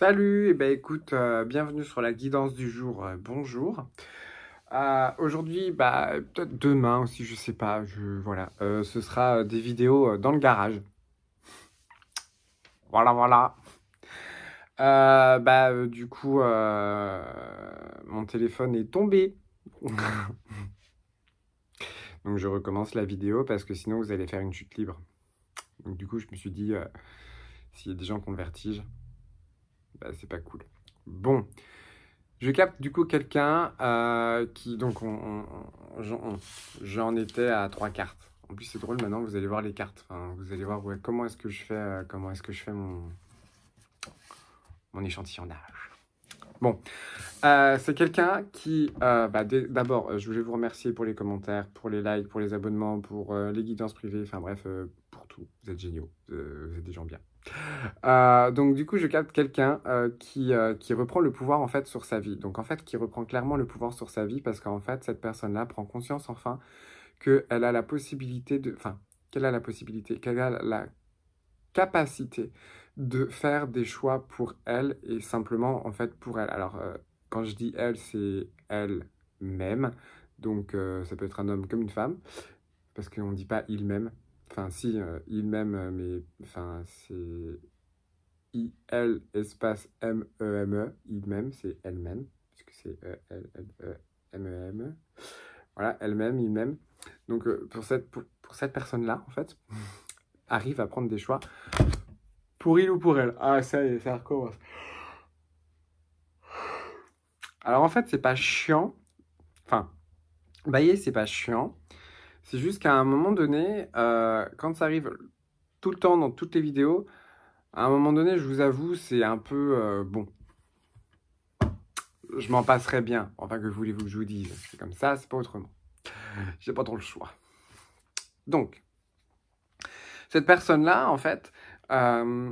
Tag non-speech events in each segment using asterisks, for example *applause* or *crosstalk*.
Salut, et eh ben écoute, euh, bienvenue sur la guidance du jour. Euh, bonjour. Euh, aujourd'hui, bah, peut-être demain aussi, je ne sais pas. Je, voilà, ce sera des vidéos dans le garage. Voilà, voilà. bah, du coup, mon téléphone est tombé. *laughs* Donc, je recommence la vidéo parce que sinon, vous allez faire une chute libre. du coup, je me suis dit, s'il y a des gens qui ont le vertige bah, c'est pas cool. Bon, je capte du coup quelqu'un euh, qui, donc, on, j'en étais à trois cartes. En plus, c'est drôle, maintenant, vous allez voir les cartes. vous allez voir comment est-ce que je fais, euh, comment est-ce que je fais mon, mon d'âge Bon, euh, c'est quelqu'un qui, bah, d'abord, je voulais vous remercier pour les commentaires, pour les likes, pour les abonnements, pour les guidances privées, enfin bref, vous êtes géniaux. Euh, vous êtes des gens bien. Euh, donc du coup, je capte quelqu'un euh, qui, qui reprend le pouvoir en fait sur sa vie. Donc en fait, qui reprend clairement le pouvoir sur sa vie parce qu'en fait, cette personne-là prend conscience enfin qu'elle a la possibilité de... Enfin, qu'elle a la possibilité, qu'elle a la capacité de faire des choix pour elle et simplement en fait pour elle. Alors quand je dis elle, c'est elle-même. Donc ça peut être un homme comme une femme parce qu'on ne dit pas il-même, Enfin, si, euh, il m'aime, euh, mais enfin, c'est I-L espace M-E-M-E. E. il m'aime, c'est elle-même, puisque c'est e l e m e m -E voilà, elle-même, il m'aime. Donc, euh, pour cette, pour, cette personne-là, en fait, *laughs* arrive à prendre des choix pour il ou pour elle. Ah, ça y est, ça recommence. Alors, en fait, c'est pas chiant. Enfin, bailler, c'est pas chiant. C'est juste qu'à un moment donné, euh, quand ça arrive tout le temps dans toutes les vidéos, à un moment donné, je vous avoue, c'est un peu euh, bon. Je m'en passerai bien. Enfin, que voulez-vous que je vous dise C'est comme ça, c'est pas autrement. J'ai pas trop le choix. Donc, cette personne-là, en fait, euh,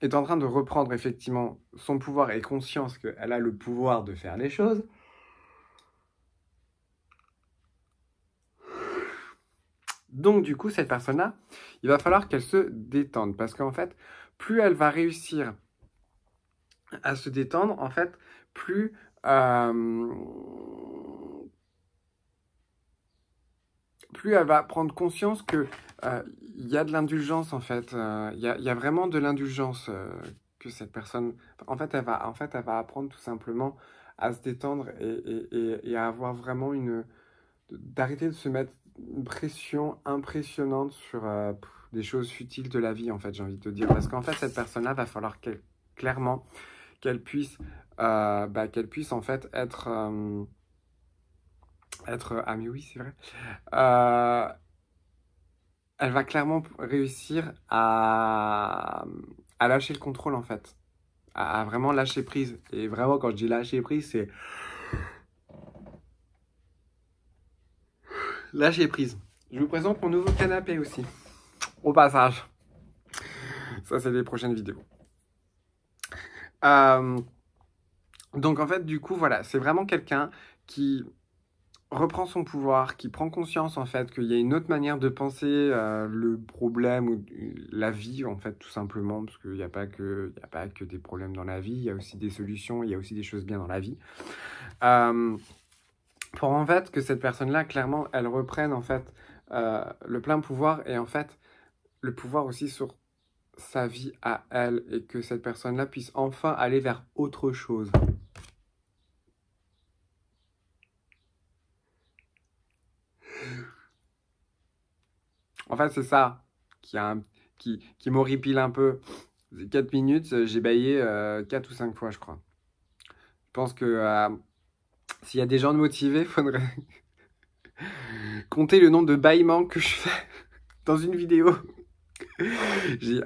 est en train de reprendre effectivement son pouvoir et conscience qu'elle a le pouvoir de faire les choses. Donc du coup, cette personne-là, il va falloir qu'elle se détende parce qu'en fait, plus elle va réussir à se détendre, en fait, plus... Euh, plus elle va prendre conscience que euh, il y a de l'indulgence en fait, euh, il y, a vraiment de l'indulgence que cette personne, en fait, elle va, en fait, elle va apprendre tout simplement à se détendre et, et à avoir vraiment une, d'arrêter de se mettre pression impressionnante sur euh, des choses futiles de la vie, en fait, j'ai envie de te dire. Parce qu'en fait, cette personne-là, va falloir clairement qu'elle puisse, euh, bah, qu'elle puisse en fait être... Euh, être... Ah mais oui, c'est vrai. elle va clairement réussir à, à lâcher le contrôle, en fait. à vraiment lâcher prise. Et vraiment, quand je dis lâcher prise, c'est... j'ai prise. Je vous présente mon nouveau canapé aussi. Au passage. Ça, c'est les prochaines vidéos. Euh, donc, en fait, du coup, voilà, c'est vraiment quelqu'un qui reprend son pouvoir, qui prend conscience en fait qu'il y a une autre manière de penser euh, le problème ou la vie en fait tout simplement parce qu'il n'y a pas que a pas que des problèmes dans la vie, il y a aussi des solutions, il y a aussi des choses bien dans la vie. Euh, pour en fait que cette personne-là, clairement, elle reprenne en fait euh, le plein pouvoir et en fait le pouvoir aussi sur sa vie à elle et que cette personne-là puisse enfin aller vers autre chose. En fait, c'est ça qui, a qui, m'horripile un peu. 4 minutes, euh, j'ai baillé 4 euh, ou 5 fois, je crois. Je pense que s'il y a des gens de motivés, faudrait *laughs* compter le nombre de bâillements que je fais *laughs* dans une vidéo. *laughs*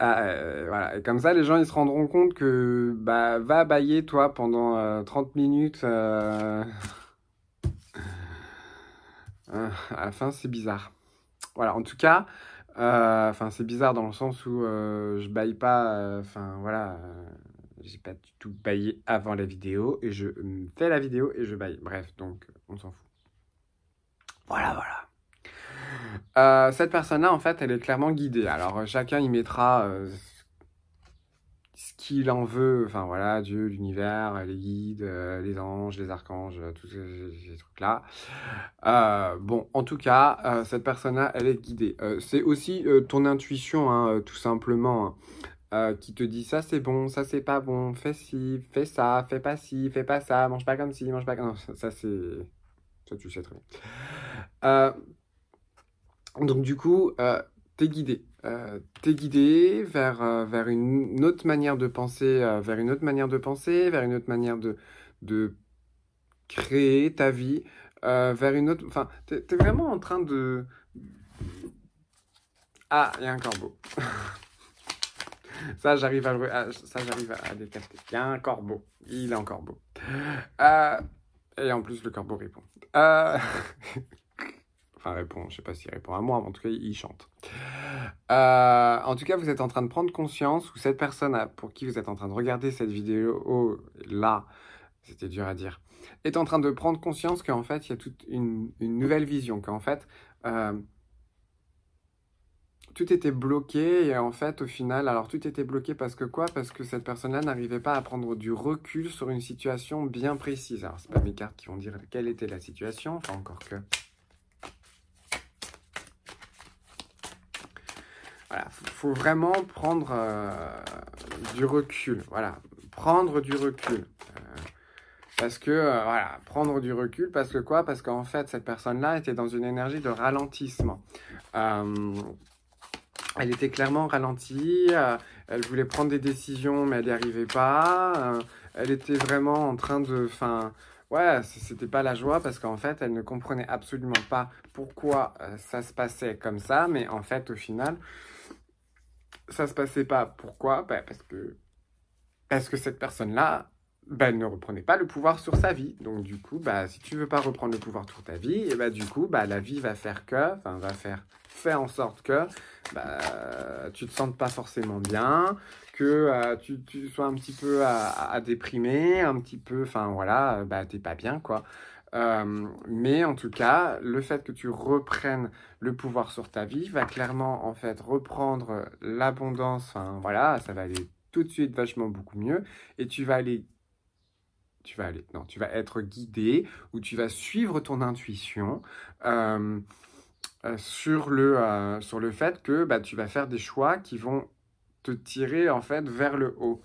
Ah, euh, comme ça, les gens ils se rendront compte que bah va bailler toi pendant 30 euh, minutes. Euh... Ah, à la fin, c'est bizarre. Voilà, en tout cas, euh, enfin c'est bizarre dans le sens où je baille pas. Enfin voilà. J'ai pas du tout baillé avant la vidéo et je fais la vidéo et je baille. Bref, donc on s'en fout. Voilà, voilà. Euh, cette personne-là, en fait, elle est clairement guidée. Alors euh, chacun y mettra euh, ce qu'il en veut. Enfin voilà, Dieu, l'univers, les guides, les anges, les archanges, tous ces, trucs-là. bon, en tout cas, cette personne-là, elle est guidée. c'est aussi ton intuition, hein, tout simplement. Hein. Euh, qui te dit ça c'est bon, ça c'est pas bon, fais ci, fais ça, fais pas ci, fais pas ça, mange pas comme ci, mange pas comme non, ça, c'est ça tu le sais très bien. Euh, donc du coup, euh, t'es guidé, t'es guidé vers vers une autre manière de penser, vers une autre manière de penser, vers une autre manière de de créer ta vie, vers une autre, enfin t'es vraiment en train de ah il y a un corbeau. *laughs* ça, j'arrive à, à, ça, j'arrive à, Il y a un corbeau. Il est un corbeau. Euh, et en plus, le corbeau répond. Euh, *laughs* enfin, répond, je sais pas s'il répond à moi, mais en tout cas, il chante. Euh, en tout cas, vous êtes en train de prendre conscience, ou cette personne pour qui vous êtes en train de regarder cette vidéo-là, c'était dur à dire, est en train de prendre conscience qu'en fait, il y a toute une, nouvelle vision, qu'en fait, tout était bloqué et en fait au final, alors tout était bloqué parce que quoi Parce que cette personne-là n'arrivait pas à prendre du recul sur une situation bien précise. Alors c'est pas mes cartes qui vont dire quelle était la situation, enfin encore que. Voilà, faut vraiment prendre euh, du recul. Voilà, prendre du recul. Euh, parce que, euh, voilà, prendre du recul, parce que quoi Parce qu'en fait, cette personne-là était dans une énergie de ralentissement elle était clairement ralentie, euh, elle voulait prendre des décisions mais elle n'y arrivait pas, euh, elle était vraiment en train de... enfin, ouais, c'était pas la joie parce qu'en fait, elle ne comprenait absolument pas pourquoi euh, ça se passait comme ça, mais en fait, au final, ça se passait pas. Pourquoi bah, parce que parce que cette personne-là bah, ne reprenait pas le pouvoir sur sa vie. Donc du coup, bah, si tu veux pas reprendre le pouvoir sur ta vie, et eh bah, du coup, bah, la vie va faire que, enfin va faire, faire en sorte que bah, tu te sentes pas forcément bien, que euh, tu, sois un petit peu euh, à, déprimer, un petit peu, enfin voilà, euh, bah, t'es pas bien quoi. mais en tout cas, le fait que tu reprennes le pouvoir sur ta vie va clairement en fait reprendre l'abondance. Enfin voilà, ça va aller tout de suite vachement beaucoup mieux et tu vas aller tu vas aller. Non, tu vas être guidé ou tu vas suivre ton intuition euh, euh, sur, le, euh, sur le fait que bah, tu vas faire des choix qui vont te tirer en fait vers le haut.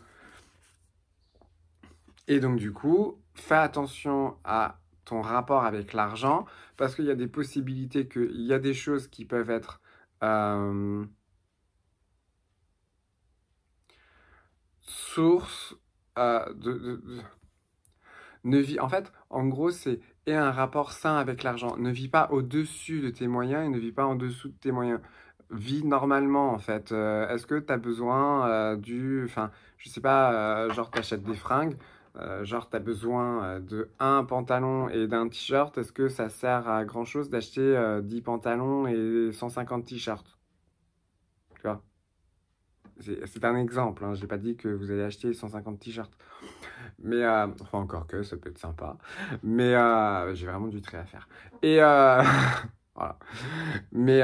Et donc du coup, fais attention à ton rapport avec l'argent parce qu'il y a des possibilités qu'il il y a des choses qui peuvent être source de ne en fait, en gros, c'est et un rapport sain avec l'argent. Ne vis pas au-dessus de tes moyens et ne vis pas en dessous de tes moyens. Vis normalement, en fait. Euh, est-ce que tu as besoin euh, du. Enfin, je sais pas, euh, genre tu achètes des fringues. genre, tu as besoin de un pantalon et d'un t-shirt. Est-ce que ça sert à grand chose d'acheter 10 pantalons et 150 t-shirts Tu vois C'est un exemple. Hein. Je n'ai pas dit que vous allez acheter 150 t-shirts. Mais, euh, enfin, encore que, ça peut être sympa. Mais euh, j'ai vraiment du trait à faire. Et euh, *laughs* voilà. Mais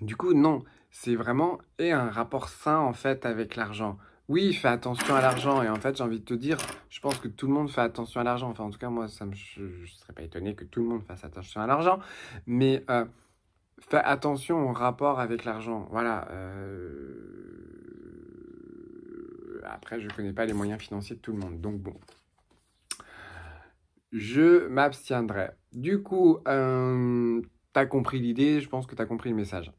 du coup, non, c'est vraiment et un rapport sain en fait avec l'argent. Oui, fais attention à l'argent. Et en fait, j'ai envie de te dire, je pense que tout le monde fait attention à l'argent. Enfin, en tout cas, moi, ça me, je ne serais pas étonné que tout le monde fasse attention à l'argent. Mais fais attention au rapport avec l'argent. Voilà. Après, je ne connais pas les moyens financiers de tout le monde. Donc bon, je m'abstiendrai. Du coup, euh, tu as compris l'idée, je pense que tu as compris le message.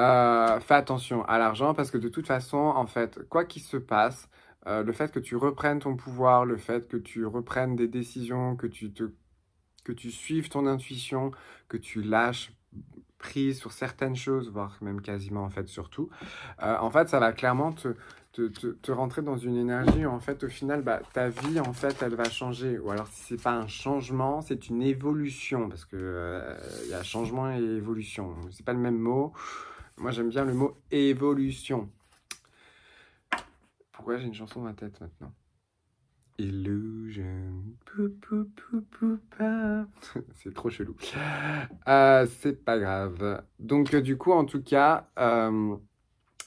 Euh, fais attention à l'argent parce que de toute façon, en fait, quoi qu'il se passe, euh, le fait que tu reprennes ton pouvoir, le fait que tu reprennes des décisions, que tu, que tu suives ton intuition, que tu lâches prise sur certaines choses, voire même quasiment en fait sur tout, en fait, ça va clairement te, te, rentrer dans une énergie où en fait au final bah, ta vie en fait elle va changer ou alors si c'est pas un changement c'est une évolution parce que euh, il y a changement et évolution c'est pas le même mot moi j'aime bien le mot évolution pourquoi j'ai une chanson dans ma tête maintenant Illusion. *laughs* C'est trop chelou. ah c'est pas grave. Donc, euh, du coup, en tout cas,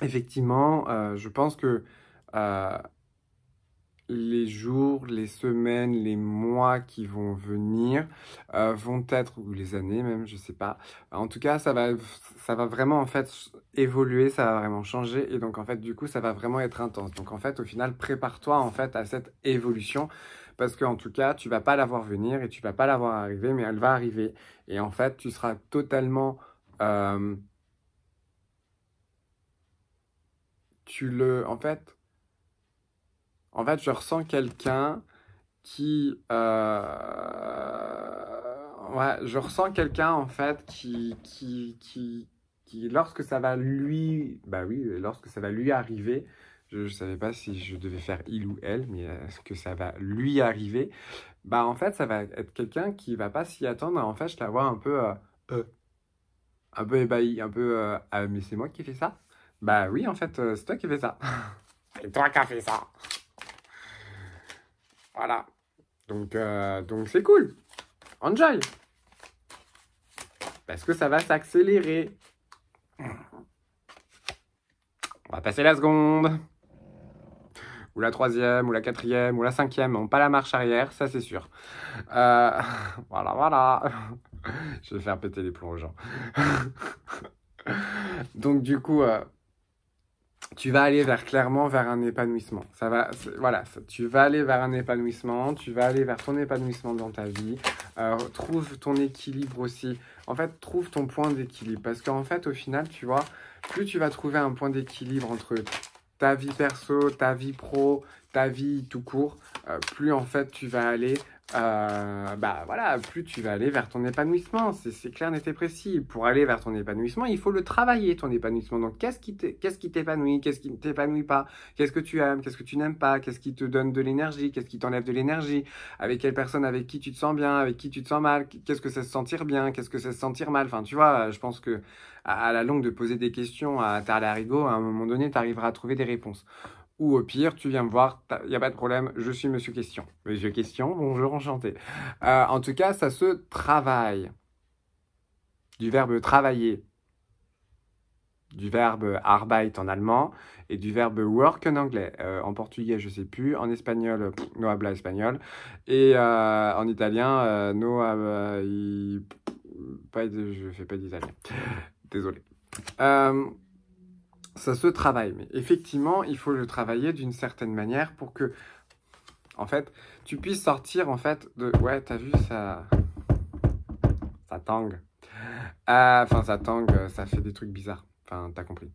effectivement, euh, je pense que euh, les jours, les semaines, les mois qui vont venir euh, vont être, ou les années même, je ne sais pas. En tout cas, ça va, ça va vraiment en fait évoluer, ça va vraiment changer, et donc en fait, du coup, ça va vraiment être intense. Donc en fait, au final, prépare-toi en fait à cette évolution, parce qu'en tout cas, tu ne vas pas la voir venir et tu ne vas pas la voir arriver, mais elle va arriver, et en fait, tu seras totalement... tu le... En fait, en fait, je ressens quelqu'un qui... Euh, ouais, je ressens quelqu'un, en fait, qui, qui, qui, qui, lorsque ça va lui... Bah oui, lorsque ça va lui arriver, je ne savais pas si je devais faire il ou elle, mais est-ce que ça va lui arriver Bah en fait, ça va être quelqu'un qui va pas s'y attendre. En fait, je la vois un peu... Euh, euh un peu ébahie, un peu... Euh, ah, mais c'est moi qui fais ça bah oui, en fait, euh, c'est toi qui fais ça. *laughs* c'est toi qui as fait ça. Voilà. Donc, euh, donc c'est cool. Enjoy. Parce que ça va s'accélérer. On va passer la seconde. Ou la troisième, ou la quatrième, ou la cinquième. On pas la marche arrière, ça c'est sûr. Euh, *laughs* voilà, voilà. *laughs* Je vais faire péter les plombs aux gens. donc du coup tu vas aller vers clairement vers un épanouissement. Ça va, voilà, tu vas aller vers un épanouissement, tu vas aller vers ton épanouissement dans ta vie. Euh, trouve ton équilibre aussi. En fait, trouve ton point d'équilibre parce qu'en fait, au final, tu vois, plus tu vas trouver un point d'équilibre entre ta vie perso, ta vie pro, ta vie tout court, euh, plus en fait tu vas aller euh, bah voilà, plus tu vas aller vers ton épanouissement. C'est clair, n'était précis. Pour aller vers ton épanouissement, il faut le travailler, ton épanouissement. Donc, qu'est-ce qui t'épanouit Qu'est-ce qui ne t'épanouit pas Qu'est-ce que tu aimes Qu'est-ce que tu n'aimes pas Qu'est-ce qui te donne de l'énergie Qu'est-ce qui t'enlève de l'énergie Avec quelle personne Avec qui tu te sens bien Avec qui tu te sens mal Qu'est-ce que c'est se sentir bien Qu'est-ce que c'est se sentir mal Enfin, tu vois, je pense que à, la longue de poser des questions à Tarlarigo, à un moment donné, tu arriveras à trouver des réponses. Ou au pire, tu viens me voir, il n'y a pas de problème, je suis Monsieur Question. Monsieur Question, bonjour, enchanté. Euh, en tout cas, ça se travaille. Du verbe travailler. Du verbe arbeite en allemand et du verbe work en anglais. Euh, en portugais, je sais plus. En espagnol, no habla espagnol. Et euh, en italien, no habla... Pas, je fais pas d'italien. Désolé ça se travaille. Mais effectivement, il faut le travailler d'une certaine manière pour que, en fait, tu puisses sortir, en fait, de... Ouais, t'as vu, ça... Ça tangue. Ah, enfin, ça tangue, ça fait des trucs bizarres. Enfin, t'as compris.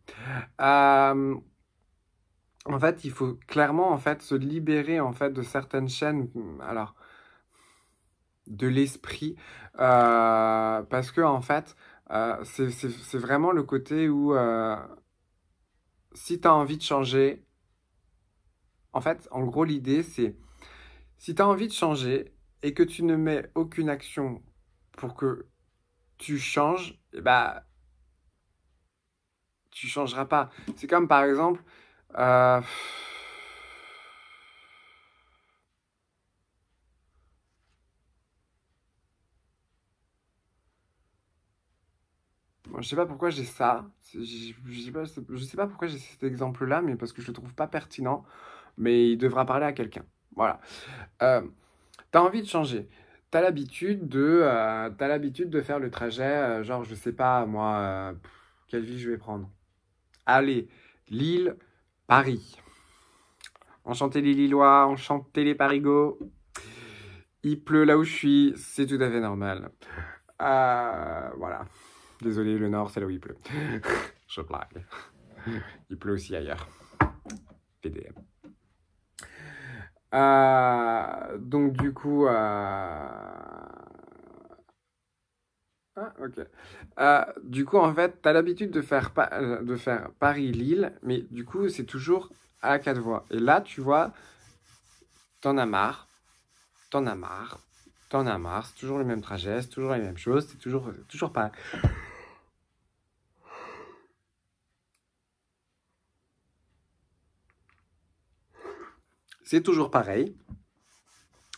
En fait, il faut clairement, en fait, se libérer, en fait, de certaines chaînes... Alors de l'esprit euh, parce que en fait euh, c'est vraiment le côté où euh, si tu as envie de changer, en fait, en gros, l'idée, c'est si tu as envie de changer et que tu ne mets aucune action pour que tu changes, eh bah, tu changeras pas. C'est comme par exemple, euh, je sais pas pourquoi j'ai ça. Je, je sais pas, pourquoi j'ai cet exemple-là, mais parce que je le trouve pas pertinent. Mais il devra parler à quelqu'un. Voilà. Euh, t'as envie de changer. T'as l'habitude de, euh, as l'habitude de faire le trajet, euh, genre, je sais pas, moi, euh, quelle ville je vais prendre. Allez, Lille, Paris. Enchanté les Lillois, enchanté les Parigots. Il pleut là où je suis, c'est tout à fait normal. voilà. Désolé, le nord, c'est là où il pleut. *laughs* Je blague. Il pleut aussi ailleurs. PDM. Euh, donc du coup, euh, ah, ok. Euh, du coup, en fait, t'as l'habitude de faire faire Paris-Lille, mais du coup, c'est toujours à quatre voies. Et là, tu vois, t'en as marre, t'en as marre, t'en as marre. C'est toujours le même trajet, c'est toujours les mêmes choses, c'est toujours toujours pas. C'est toujours pareil.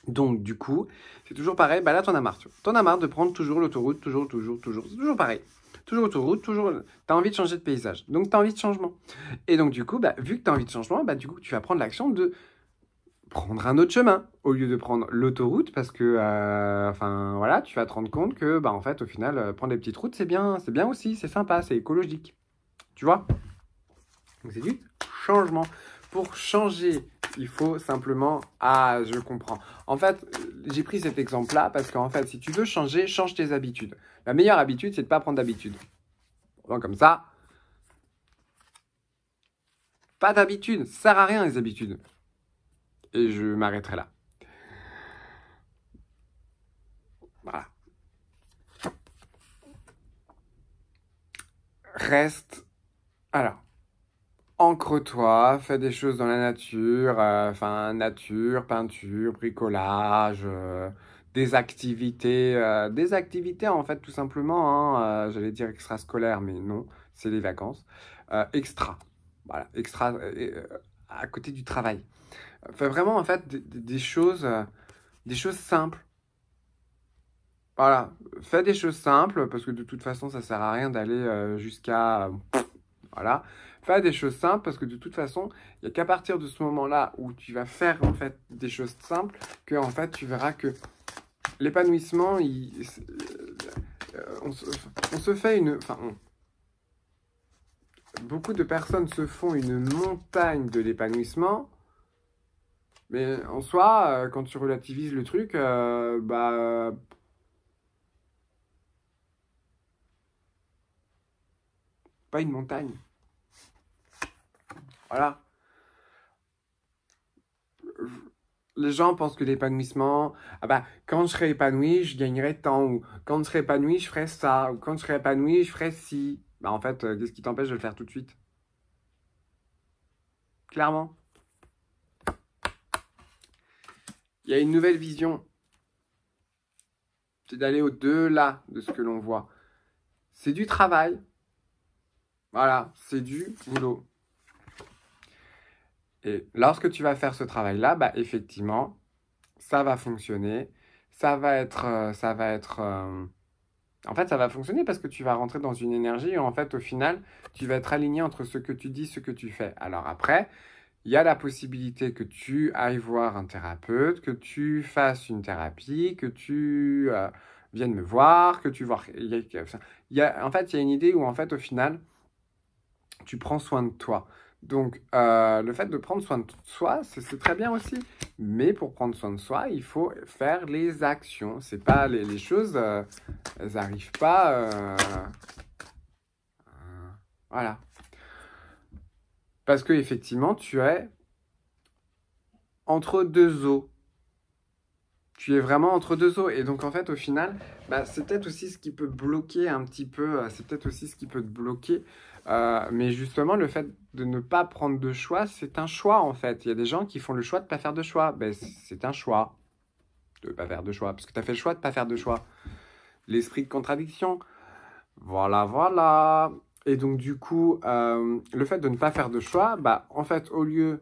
Donc, du coup, c'est toujours pareil. Bah là, en as marre. Tu en as marre de prendre toujours l'autoroute, toujours, toujours, toujours. C'est toujours pareil. Toujours autoroute, toujours. T'as envie de changer de paysage. Donc, t'as envie de changement. Et donc, du coup, bah, vu que t'as envie de changement, bah, du coup, tu vas prendre l'action de prendre un autre chemin au lieu de prendre l'autoroute parce que euh, enfin voilà tu vas te rendre compte que bah en fait au final euh, prendre des petites routes c'est bien c'est bien aussi c'est sympa c'est écologique tu vois donc c'est du changement pour changer il faut simplement... Ah, je comprends. En fait, j'ai pris cet exemple-là parce qu'en fait, si tu veux changer, change tes habitudes. La meilleure habitude, c'est de ne pas prendre d'habitude. comme ça, pas d'habitude, ça sert à rien les habitudes. Et je m'arrêterai là. Voilà. Reste. Alors ancre-toi, fais des choses dans la nature, euh, enfin nature, peinture, bricolage, euh, des activités, euh, des activités en fait tout simplement, hein, j'allais dire scolaire, mais non, c'est les vacances, extra, voilà, extra, à côté du travail. Fais vraiment en fait des, choses, des choses simples. Voilà, fais des choses simples parce que de toute façon ça sert à rien d'aller jusqu'à voilà. fais des choses simples parce que de toute façon, il n'y a qu'à partir de ce moment-là où tu vas faire en fait des choses simples que en fait tu verras que l'épanouissement, euh, on, se, fait une, enfin, beaucoup de personnes se font une montagne de l'épanouissement. Mais en soi, euh, quand tu relativises le truc, euh, bah pas une montagne. Voilà. Les gens pensent que l'épanouissement, ah bah, quand je serai épanoui, je gagnerai tant, ou quand je serai épanoui, je ferai ça, ou quand je serai épanoui, je ferai ci. Bah, en fait, euh, qu'est-ce qui t'empêche de le faire tout de suite Clairement. Il y a une nouvelle vision. C'est d'aller au-delà de ce que l'on voit. C'est du travail, voilà, c'est du boulot. Et lorsque tu vas faire ce travail-là, bah, effectivement, ça va fonctionner. Ça va être... Euh, ça va être euh, En fait, ça va fonctionner parce que tu vas rentrer dans une énergie où, en fait, au final, tu vas être aligné entre ce que tu dis, et ce que tu fais. Alors après, il y a la possibilité que tu ailles voir un thérapeute, que tu fasses une thérapie, que tu euh, viennes me voir, que tu vois... en fait, il y a une idée où, en fait, au final, tu prends soin de toi. Donc, euh, le fait de prendre soin de soi, c'est très bien aussi. Mais pour prendre soin de soi, il faut faire les actions. C'est pas les, choses, euh, elles n'arrivent pas. Euh, voilà. Parce que effectivement, tu es entre deux eaux tu es vraiment entre deux eaux. Et donc, en fait, au final, bah, c'est peut-être aussi ce qui peut bloquer un petit peu, euh, c'est peut-être aussi ce qui peut te bloquer. Euh, mais justement, le fait de ne pas prendre de choix, c'est un choix, en fait. Il y a des gens qui font le choix de ne pas faire de choix. Ben, c'est un choix de ne pas faire de choix, parce que tu as fait le choix de ne pas faire de choix. L'esprit de contradiction. Voilà, voilà. Et donc, du coup, euh, le fait de ne pas faire de choix, bah, en fait, au lieu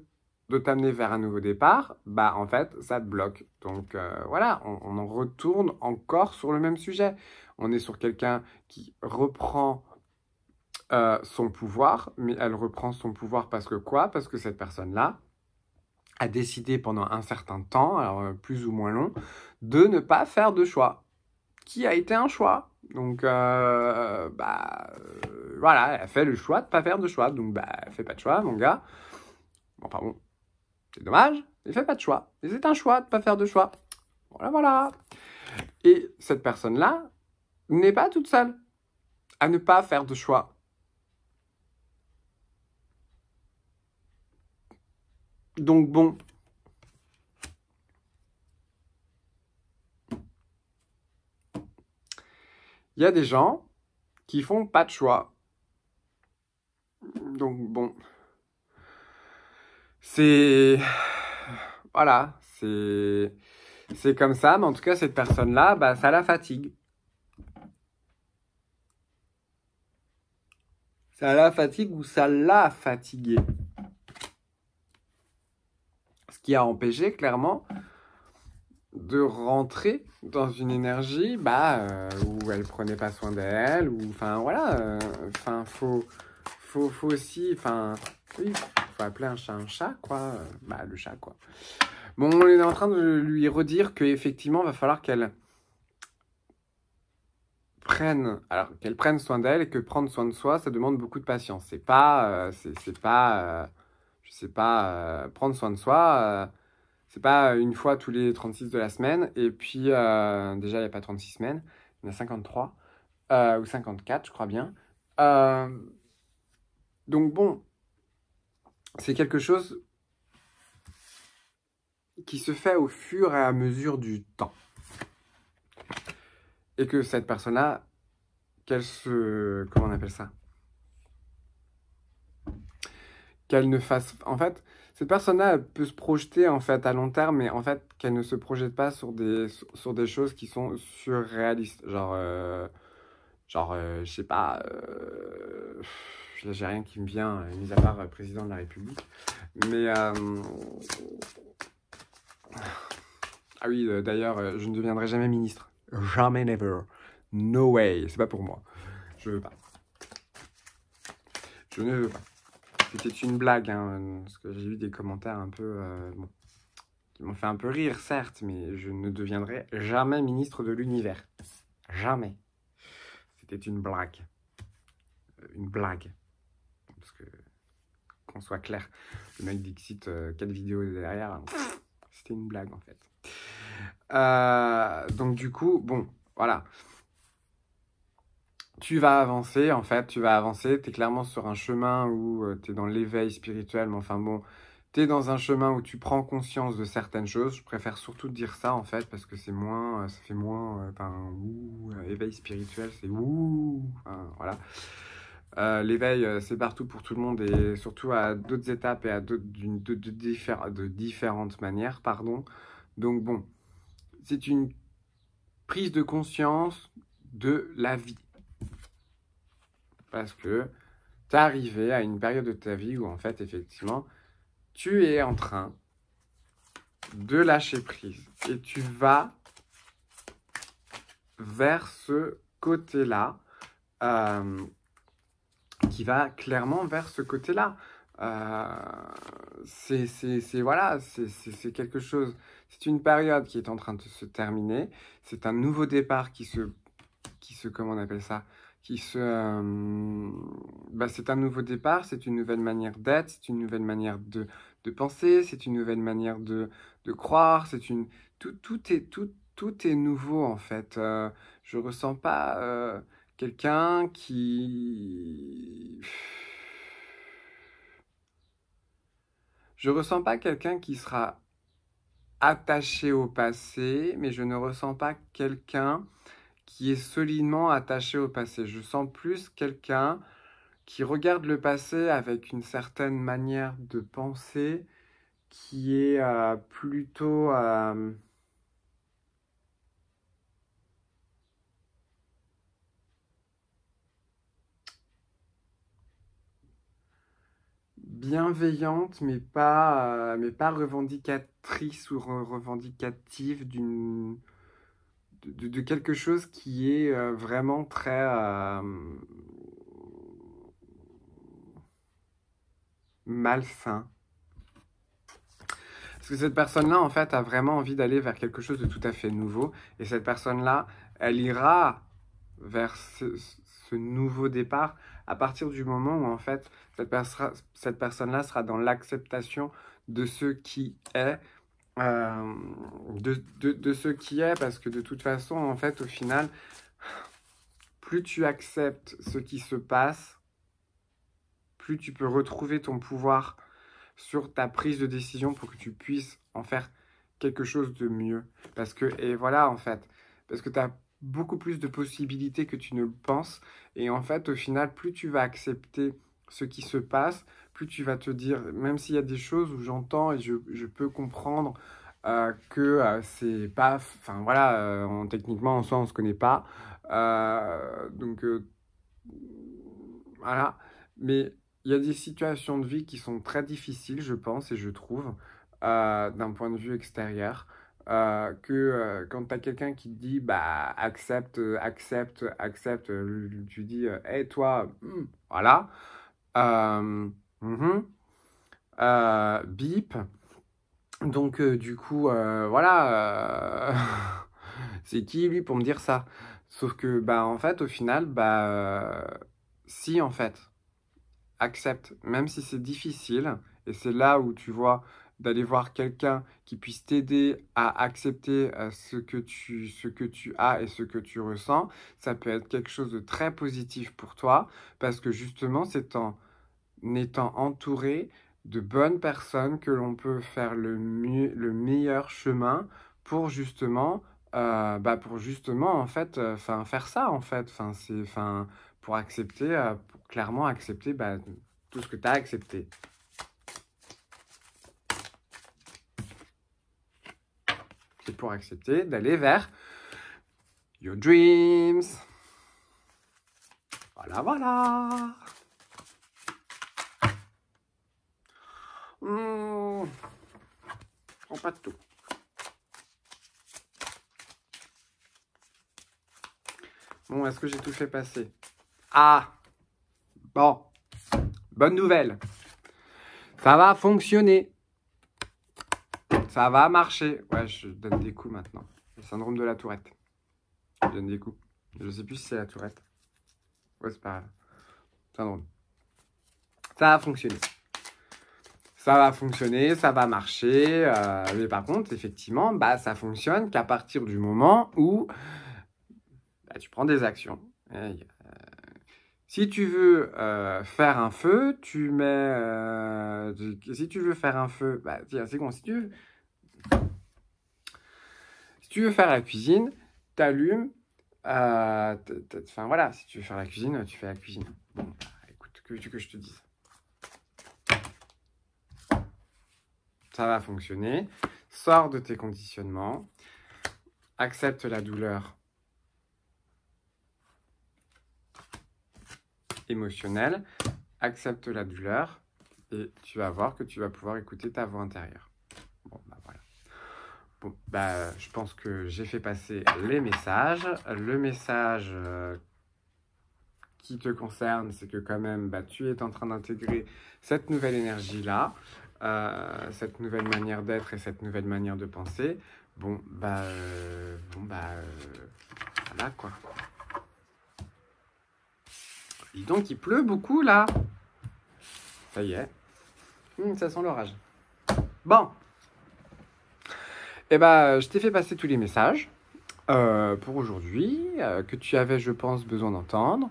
de t'amener vers un nouveau départ, bah en fait, ça te bloque. Donc euh, voilà, on, en retourne encore sur le même sujet. On est sur quelqu'un qui reprend euh, son pouvoir, mais elle reprend son pouvoir parce que quoi Parce que cette personne-là a décidé pendant un certain temps, alors euh, plus ou moins long, de ne pas faire de choix, qui a été un choix. Donc, bah, voilà, elle a fait le choix de pas faire de choix. Donc, bah, fait pas de choix, mon gars. Enfin bon, c'est dommage, il fait pas de choix. c'est un choix de ne pas faire de choix. Voilà, voilà. Et cette personne-là n'est pas toute seule à ne pas faire de choix. Donc bon. Il y a des gens qui font pas de choix. Donc bon c'est... Voilà, c'est... C'est comme ça, mais en tout cas, cette personne-là, bah, ça la fatigue. Ça la fatigue ou ça l'a fatiguée. Ce qui a empêché, clairement, de rentrer dans une énergie bah, euh, où elle prenait pas soin d'elle, ou enfin voilà, euh, enfin faut, faut, faut aussi, enfin appeler un chat un chat, quoi. Bah, le chat, quoi. Bon, on est en train de lui redire qu'effectivement, il va falloir qu'elle prenne, alors qu'elle prenne soin d'elle et que prendre soin de soi, ça demande beaucoup de patience. C'est pas, euh, c'est pas, euh, je sais pas, euh, prendre soin de soi, c'est pas une fois tous les 36 de la semaine. Et puis, déjà, il n'y a pas 36 semaines, il y en a 53 ou 54, je crois bien. donc bon, c'est quelque chose qui se fait au fur et à mesure du temps. Et que cette personne-là, qu'elle se... Comment on appelle ça Qu'elle ne fasse... En fait, cette personne-là peut se projeter en fait à long terme, mais en fait qu'elle ne se projette pas sur des, sur, des choses qui sont surréalistes. Genre, euh, genre euh, je sais pas... Euh, là j'ai rien qui me vient, euh, mis à part euh, président de la République. Mais euh, *sighs* ah oui, d'ailleurs, je ne deviendrai jamais ministre. Jamais, never. No way. C'est pas pour moi. Je veux pas. Je ne veux pas. C'était une blague, hein, parce que j'ai eu des commentaires un peu... qui m'ont fait un peu rire, certes, mais je ne deviendrai jamais ministre de l'univers. Jamais. C'était une blague. Une blague soit clair. Le mec d'Ixit, euh, quatre vidéos derrière, c'était une blague en fait. Euh, donc du coup, bon, voilà. Tu vas avancer, en fait, tu vas avancer. Tu es clairement sur un chemin où euh, tu es dans l'éveil spirituel, mais enfin bon, tu es dans un chemin où tu prends conscience de certaines choses. Je préfère surtout dire ça, en fait, parce que c'est moins, euh, ça fait moins, enfin, éveil spirituel, c'est ouh, voilà. Euh, l'éveil, euh, c'est partout pour tout le monde et surtout à d'autres étapes et à de, de, différentes manières. pardon. Donc bon, c'est une prise de conscience de la vie. Parce que tu es arrivé à une période de ta vie où en fait, effectivement, tu es en train de lâcher prise et tu vas vers ce côté-là. Euh, qui va clairement vers ce côté-là. Euh, c'est voilà, c'est quelque chose. C'est une période qui est en train de se terminer. C'est un nouveau départ qui se, qui se, comment on appelle ça Qui se, euh, bah c'est un nouveau départ. C'est une nouvelle manière d'être. C'est une nouvelle manière de, penser. C'est une nouvelle manière de, de croire. C'est une tout, tout est tout tout est nouveau en fait. Je euh, je ressens pas euh, Quelqu'un qui... Je ressens pas quelqu'un qui sera attaché au passé, mais je ne ressens pas quelqu'un qui est solidement attaché au passé. Je sens plus quelqu'un qui regarde le passé avec une certaine manière de penser qui est euh, plutôt... Euh, bienveillante, mais pas, euh, mais pas revendicatrice ou revendicative de, quelque chose qui est euh, vraiment très euh, malsain. Parce que cette personne-là, en fait, a vraiment envie d'aller vers quelque chose de tout à fait nouveau. Et cette personne-là, elle ira vers ce nouveau départ à partir du moment où en fait cette, personne-là sera dans l'acceptation de ce qui est, euh, de, ce qui est, parce que de toute façon, en fait, au final, plus tu acceptes ce qui se passe, plus tu peux retrouver ton pouvoir sur ta prise de décision pour que tu puisses en faire quelque chose de mieux. Parce que, et voilà, en fait, parce que tu beaucoup plus de possibilités que tu ne le penses. Et en fait, au final, plus tu vas accepter ce qui se passe, plus tu vas te dire, même s'il y a des choses où j'entends et je, peux comprendre euh, que euh, c'est pas, enfin voilà, euh, techniquement en soi on se connaît pas, donc voilà. Mais il y a des situations de vie qui sont très difficiles, je pense et je trouve, d'un point de vue extérieur. Euh, que euh, quand tu as quelqu'un qui te dit bah accepte, euh, accepte, accepte, tu dis hé «Eh, toi, hmm, voilà, mmh, mmh, bip. Donc du coup, voilà, *laughs* c'est qui lui pour me dire ça Sauf que bah en fait au final, bah si en fait, accepte, même si c'est difficile, et c'est là où tu vois d'aller voir quelqu'un qui puisse t'aider à accepter euh, ce, que tu, as et ce que tu ressens, ça peut être quelque chose de très positif pour toi parce que justement, c'est en étant entouré de bonnes personnes que l'on peut faire le, le meilleur chemin pour justement euh, bah, pour justement en fait euh, faire ça en fait pour accepter clairement accepter bah, tout ce que tu as accepté pour accepter d'aller vers Your Dreams. Voilà, voilà. Mmh. Prends pas de tout. Bon, est-ce que j'ai tout fait passer Ah Bon. Bonne nouvelle. Ça va fonctionner. Ça va marcher. Ouais, je donne des coups maintenant. Le syndrome de la tourette. Je donne des coups. Je sais plus si c'est la tourette. Ouais, c'est pas syndrome. Ça va fonctionner. Ça va fonctionner, ça va marcher. Euh, mais par contre, effectivement, bah, ça fonctionne qu'à partir du moment où bah, tu prends des actions. Euh, si tu veux euh, faire un feu, tu mets. si tu veux faire un feu, bah, tiens, c'est con. Si tu veux si tu veux faire la cuisine, t'allumes. Euh, enfin voilà, si tu veux faire la cuisine, tu fais la cuisine. Bon, bah, écoute, que veux tu que je te dise. Ça va fonctionner. Sors de tes conditionnements. Accepte la douleur émotionnelle. Accepte la douleur et tu vas voir que tu vas pouvoir écouter ta voix intérieure bah, je pense que j'ai fait passer les messages. Le message euh, qui te concerne, c'est que quand même, bah, tu es en train d'intégrer cette nouvelle énergie-là, euh, cette nouvelle manière d'être et cette nouvelle manière de penser. Bon, bah, euh, bon, bah, voilà quoi. Dis donc, il pleut beaucoup là. Ça y est. Hmm, ça sent l'orage. Bon. Eh bien, euh, je t'ai fait passer tous les messages. Euh, pour aujourd'hui, euh, que tu avais, je pense, besoin d'entendre.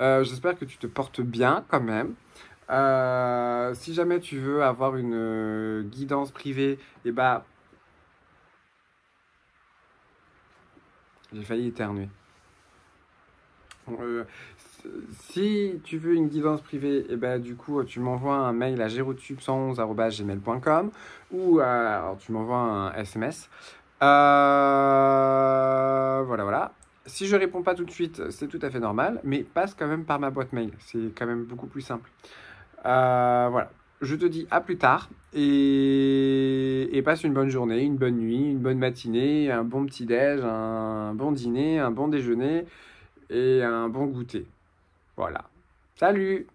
J'espère que tu te portes bien quand même. si jamais tu veux avoir une guidance privée, eh bien... J'ai failli éternuer si tu veux une guidance privée, eh ben, du coup, tu m'envoies un mail à gérotube111.gmail.com ou tu m'envoies un SMS. Euh, voilà, voilà. Si je réponds pas tout de suite, c'est tout à fait normal, mais passe quand même par ma boîte mail. C'est quand même beaucoup plus simple. Euh, voilà. Je te dis à plus tard et... et... passe une bonne journée, une bonne nuit, une bonne matinée, un bon petit déj, un bon dîner, un bon déjeuner et un bon goûter. Voilà. Salut